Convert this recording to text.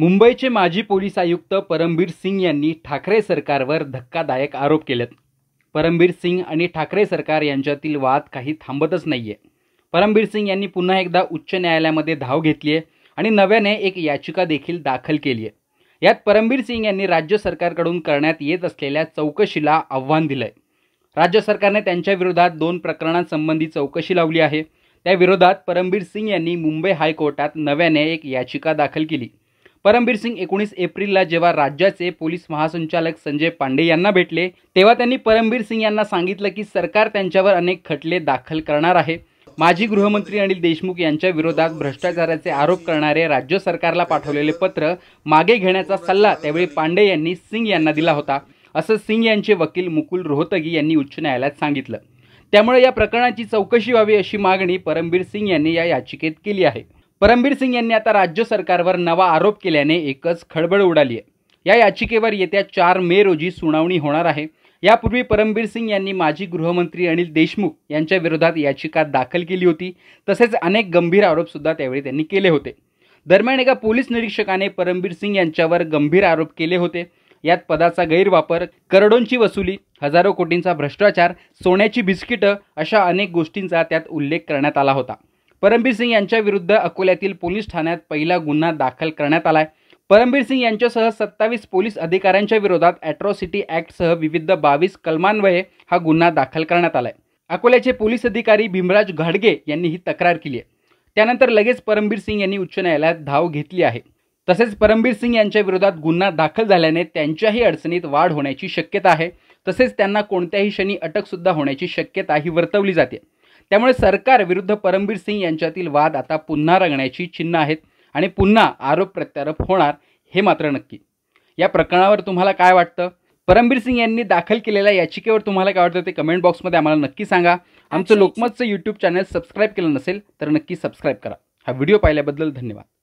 मुंबईचे माजी पोलीस आयुक्त परमबीर सिंग यांनी ठाकरे सरकारवर धक्कादायक आरोप केलेत परमबीर सिंग आणि ठाकरे सरकार यांच्यातील वाद काही थांबतच नाही आहे परमबीर सिंग यांनी पुन्हा एकदा उच्च न्यायालयामध्ये धाव घेतली आहे आणि नव्याने एक याचिका देखील दाखल केली आहे यात परमबीर सिंग यांनी राज्य सरकारकडून करण्यात येत असलेल्या चौकशीला आव्हान दिलं राज्य सरकारने त्यांच्याविरोधात दोन प्रकरणांसंबंधी चौकशी लावली आहे त्याविरोधात परमबीर सिंग यांनी मुंबई हायकोर्टात नव्याने एक याचिका दाखल केली परमबीर सिंग एकोणीस एप्रिलला जेव्हा राज्याचे पोलीस महासंचालक संजय पांडे यांना भेटले तेव्हा त्यांनी परमबीर सिंग यांना सांगितलं की सरकार त्यांच्यावर अनेक खटले दाखल करणार आहे माजी गृहमंत्री अनिल देशमुख यांच्या विरोधात भ्रष्टाचाराचे आरोप करणारे राज्य सरकारला पाठवलेले पत्र मागे घेण्याचा सल्ला त्यावेळी पांडे यांनी सिंग यांना दिला होता असं सिंग यांचे वकील मुकुल रोहतगी यांनी उच्च न्यायालयात सांगितलं त्यामुळे या प्रकरणाची चौकशी व्हावी अशी मागणी परमबीर सिंग यांनी या याचिकेत केली आहे परमबीर सिंग यांनी आता राज्य सरकारवर नवा आरोप केल्याने एकच खळबळ उडाली आहे या याचिकेवर येत्या चार मे रोजी सुनावणी होणार आहे यापूर्वी परमबीर सिंग यांनी माजी गृहमंत्री अनिल देशमुख यांच्या विरोधात याचिका दाखल केली होती तसेच अनेक गंभीर आरोपसुद्धा त्यावेळी त्यांनी केले होते दरम्यान एका पोलीस निरीक्षकाने परमबीर सिंग यांच्यावर गंभीर आरोप केले होते यात पदाचा गैरवापर करडोंची वसुली हजारो कोटींचा भ्रष्टाचार सोन्याची बिस्किटं अशा अनेक गोष्टींचा त्यात उल्लेख करण्यात आला होता परमबीर सिंग यांच्या विरुद्ध अकोल्यातील पोलीस ठाण्यात पहिला गुन्हा दाखल करण्यात आलाय परमबीर सिंग यांच्यासह सत्तावीस पोलीस अधिकाऱ्यांच्या विरोधात अॅट्रॉसिटी ॲक्टसह विविध बावीस कलमान्वये हा गुन्हा दाखल करण्यात आलाय अकोल्याचे पोलीस अधिकारी भीमराज घाडगे यांनी ही तक्रार केली आहे त्यानंतर लगेच परमबीर सिंग यांनी उच्च न्यायालयात धाव घेतली आहे तसेच परमबीर सिंग यांच्या विरोधात गुन्हा दाखल झाल्याने त्यांच्याही अडचणीत वाढ होण्याची शक्यता आहे तसेच त्यांना कोणत्याही क्षणी अटकसुद्धा होण्याची शक्यता ही वर्तवली जाते त्यामुळे सरकार विरुद्ध परमबीर सिंग यांच्यातील वाद आता पुन्हा रंगण्याची चिन्ह आहेत आणि पुन्हा आरोप प्रत्यारोप होणार हे मात्र नक्की या प्रकरणावर तुम्हाला काय वाटतं परमबीर सिंग यांनी दाखल केलेल्या याचिकेवर तुम्हाला काय वाटतं ते कमेंट बॉक्समध्ये आम्हाला नक्की सांगा आमचं लोकमतचं यूट्यूब चॅनल सबस्क्राईब केलं नसेल तर नक्की सबस्क्राईब करा हा व्हिडिओ पाहिल्याबद्दल धन्यवाद